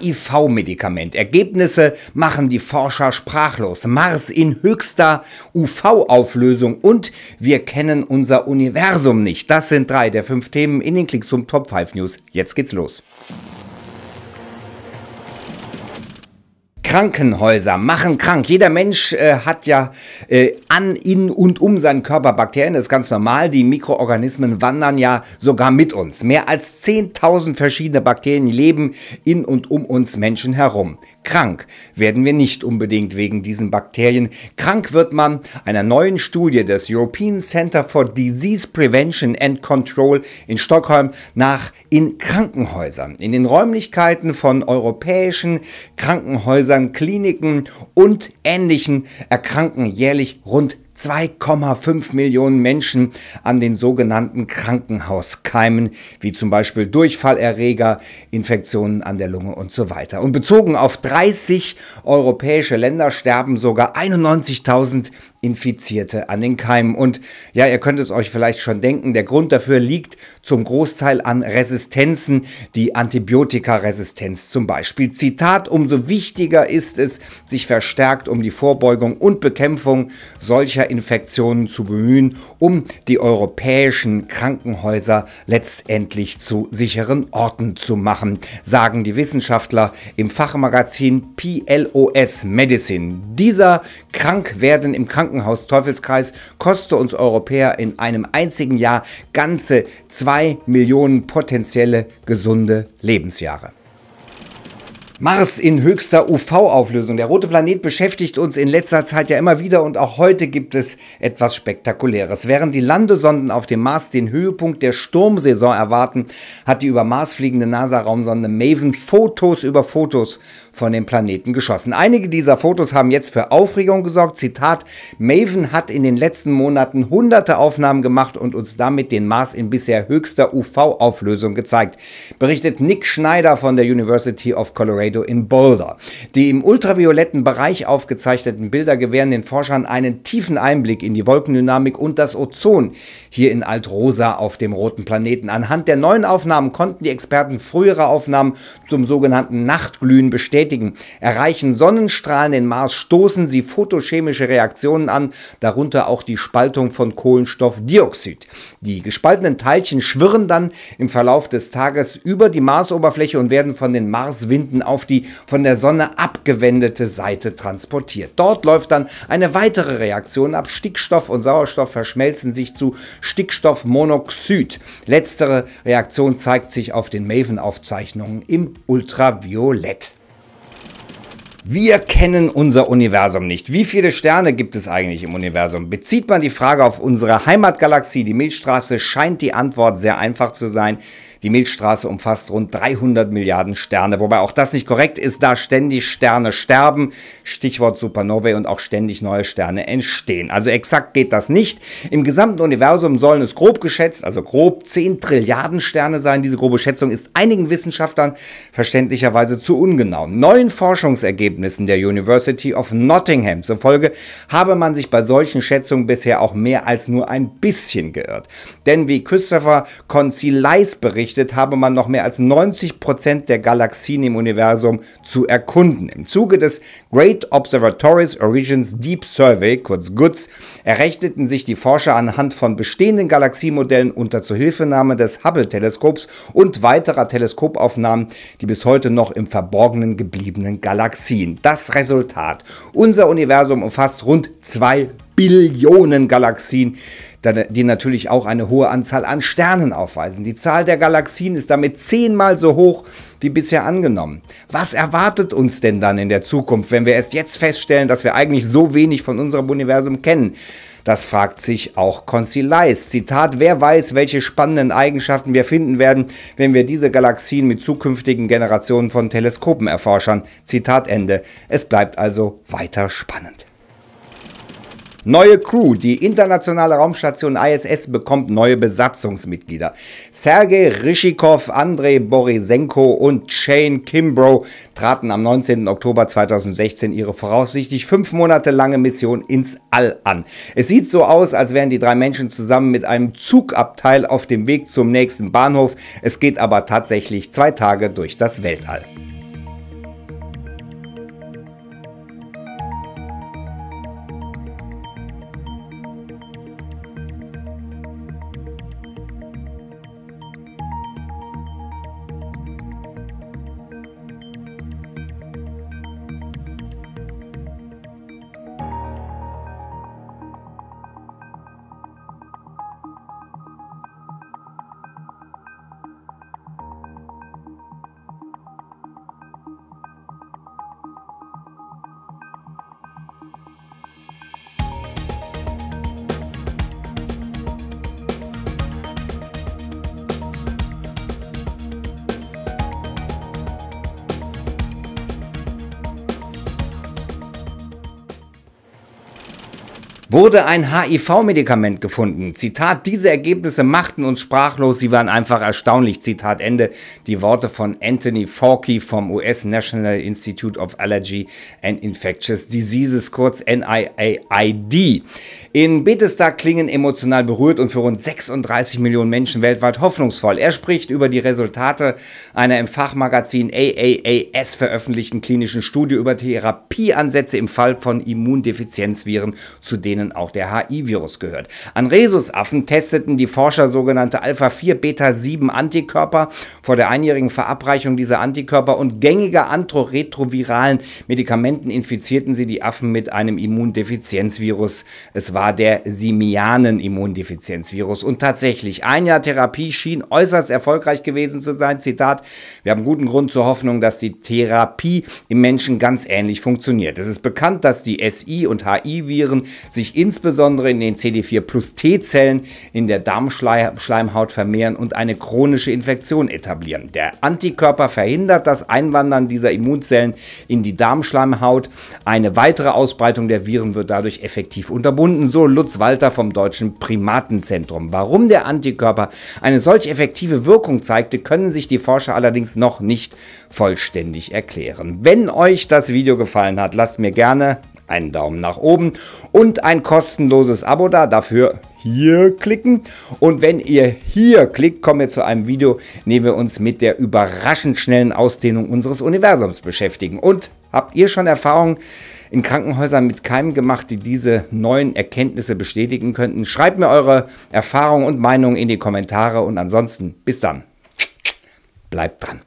HIV-Medikament. Ergebnisse machen die Forscher sprachlos. Mars in höchster UV-Auflösung und wir kennen unser Universum nicht. Das sind drei der fünf Themen in den Klicks zum Top 5 News. Jetzt geht's los. Krankenhäuser machen krank. Jeder Mensch äh, hat ja äh, an, in und um seinen Körper Bakterien. Das ist ganz normal. Die Mikroorganismen wandern ja sogar mit uns. Mehr als 10.000 verschiedene Bakterien leben in und um uns Menschen herum. Krank werden wir nicht unbedingt wegen diesen Bakterien. Krank wird man einer neuen Studie des European Center for Disease Prevention and Control in Stockholm nach in Krankenhäusern. In den Räumlichkeiten von europäischen Krankenhäusern Kliniken und ähnlichen erkranken jährlich rund 2,5 Millionen Menschen an den sogenannten Krankenhauskeimen, wie zum Beispiel Durchfallerreger, Infektionen an der Lunge und so weiter. Und bezogen auf 30 europäische Länder sterben sogar 91.000 Infizierte an den Keimen. Und ja, ihr könnt es euch vielleicht schon denken, der Grund dafür liegt zum Großteil an Resistenzen, die Antibiotikaresistenz zum Beispiel. Zitat, umso wichtiger ist es, sich verstärkt um die Vorbeugung und Bekämpfung solcher Infektionen zu bemühen, um die europäischen Krankenhäuser letztendlich zu sicheren Orten zu machen, sagen die Wissenschaftler im Fachmagazin PLOS Medicine. Dieser Krankwerden im Krankenhaus Krankenhaus Teufelskreis koste uns Europäer in einem einzigen Jahr ganze zwei Millionen potenzielle gesunde Lebensjahre. Mars in höchster UV-Auflösung. Der rote Planet beschäftigt uns in letzter Zeit ja immer wieder und auch heute gibt es etwas Spektakuläres. Während die Landesonden auf dem Mars den Höhepunkt der Sturmsaison erwarten, hat die über Mars fliegende NASA-Raumsonde Maven Fotos über Fotos von dem Planeten geschossen. Einige dieser Fotos haben jetzt für Aufregung gesorgt. Zitat, Maven hat in den letzten Monaten hunderte Aufnahmen gemacht und uns damit den Mars in bisher höchster UV-Auflösung gezeigt, berichtet Nick Schneider von der University of Colorado. Alvarado in Boulder. Die im ultravioletten Bereich aufgezeichneten Bilder gewähren den Forschern einen tiefen Einblick in die Wolkendynamik und das Ozon hier in Alt-Rosa auf dem roten Planeten. Anhand der neuen Aufnahmen konnten die Experten frühere Aufnahmen zum sogenannten Nachtglühen bestätigen. Erreichen Sonnenstrahlen den Mars, stoßen sie photochemische Reaktionen an, darunter auch die Spaltung von Kohlenstoffdioxid. Die gespaltenen Teilchen schwirren dann im Verlauf des Tages über die Marsoberfläche und werden von den Marswinden aufgenommen auf die von der Sonne abgewendete Seite transportiert. Dort läuft dann eine weitere Reaktion ab. Stickstoff und Sauerstoff verschmelzen sich zu Stickstoffmonoxid. Letztere Reaktion zeigt sich auf den Maven-Aufzeichnungen im Ultraviolett. Wir kennen unser Universum nicht. Wie viele Sterne gibt es eigentlich im Universum? Bezieht man die Frage auf unsere Heimatgalaxie, die Milchstraße, scheint die Antwort sehr einfach zu sein. Die Milchstraße umfasst rund 300 Milliarden Sterne, wobei auch das nicht korrekt ist, da ständig Sterne sterben, Stichwort Supernovae und auch ständig neue Sterne entstehen. Also exakt geht das nicht. Im gesamten Universum sollen es grob geschätzt, also grob 10 Trilliarden Sterne sein. Diese grobe Schätzung ist einigen Wissenschaftlern verständlicherweise zu ungenau. Neuen Forschungsergebnissen Ergebnissen der University of Nottingham zufolge habe man sich bei solchen Schätzungen bisher auch mehr als nur ein bisschen geirrt. Denn wie Christopher Concilais berichtet, habe man noch mehr als 90 Prozent der Galaxien im Universum zu erkunden. Im Zuge des Great Observatories Origins Deep Survey, kurz GUTS, errechneten sich die Forscher anhand von bestehenden Galaxiemodellen unter Zuhilfenahme des Hubble-Teleskops und weiterer Teleskopaufnahmen die bis heute noch im Verborgenen gebliebenen Galaxien. Galaxien. Das Resultat. Unser Universum umfasst rund 2 Billionen Galaxien, ne, die natürlich auch eine hohe Anzahl an Sternen aufweisen. Die Zahl der Galaxien ist damit zehnmal so hoch wie bisher angenommen. Was erwartet uns denn dann in der Zukunft, wenn wir erst jetzt feststellen, dass wir eigentlich so wenig von unserem Universum kennen? Das fragt sich auch Concilice. Zitat, wer weiß, welche spannenden Eigenschaften wir finden werden, wenn wir diese Galaxien mit zukünftigen Generationen von Teleskopen erforschen. Zitat Ende. Es bleibt also weiter spannend. Neue Crew. Die internationale Raumstation ISS bekommt neue Besatzungsmitglieder. Sergei Ryschikow, Andrei Borisenko und Shane Kimbrough traten am 19. Oktober 2016 ihre voraussichtlich fünf Monate lange Mission ins All an. Es sieht so aus, als wären die drei Menschen zusammen mit einem Zugabteil auf dem Weg zum nächsten Bahnhof. Es geht aber tatsächlich zwei Tage durch das Weltall. wurde ein HIV-Medikament gefunden. Zitat, diese Ergebnisse machten uns sprachlos, sie waren einfach erstaunlich. Zitat Ende. Die Worte von Anthony Fauci vom US National Institute of Allergy and Infectious Diseases, kurz NIAID. In Bethesda klingen emotional berührt und für rund 36 Millionen Menschen weltweit hoffnungsvoll. Er spricht über die Resultate einer im Fachmagazin AAAS veröffentlichten klinischen Studie über Therapieansätze im Fall von Immundefizienzviren, zu denen denen auch der HI-Virus gehört. An Rhesusaffen testeten die Forscher sogenannte Alpha-4-Beta-7-Antikörper vor der einjährigen Verabreichung dieser Antikörper und gängiger antiretroviralen Medikamenten infizierten sie die Affen mit einem Immundefizienzvirus. Es war der Simianen-Immundefizienzvirus. Und tatsächlich, ein Jahr Therapie schien äußerst erfolgreich gewesen zu sein. Zitat, wir haben guten Grund zur Hoffnung, dass die Therapie im Menschen ganz ähnlich funktioniert. Es ist bekannt, dass die SI- und HI-Viren sich sich insbesondere in den CD4 plus T-Zellen in der Darmschleimhaut vermehren und eine chronische Infektion etablieren. Der Antikörper verhindert das Einwandern dieser Immunzellen in die Darmschleimhaut. Eine weitere Ausbreitung der Viren wird dadurch effektiv unterbunden, so Lutz Walter vom Deutschen Primatenzentrum. Warum der Antikörper eine solch effektive Wirkung zeigte, können sich die Forscher allerdings noch nicht vollständig erklären. Wenn euch das Video gefallen hat, lasst mir gerne einen Daumen nach oben und ein kostenloses Abo da. Dafür hier klicken. Und wenn ihr hier klickt, kommen wir zu einem Video, in dem wir uns mit der überraschend schnellen Ausdehnung unseres Universums beschäftigen. Und habt ihr schon Erfahrungen in Krankenhäusern mit Keimen gemacht, die diese neuen Erkenntnisse bestätigen könnten? Schreibt mir eure Erfahrungen und Meinungen in die Kommentare und ansonsten bis dann. Bleibt dran.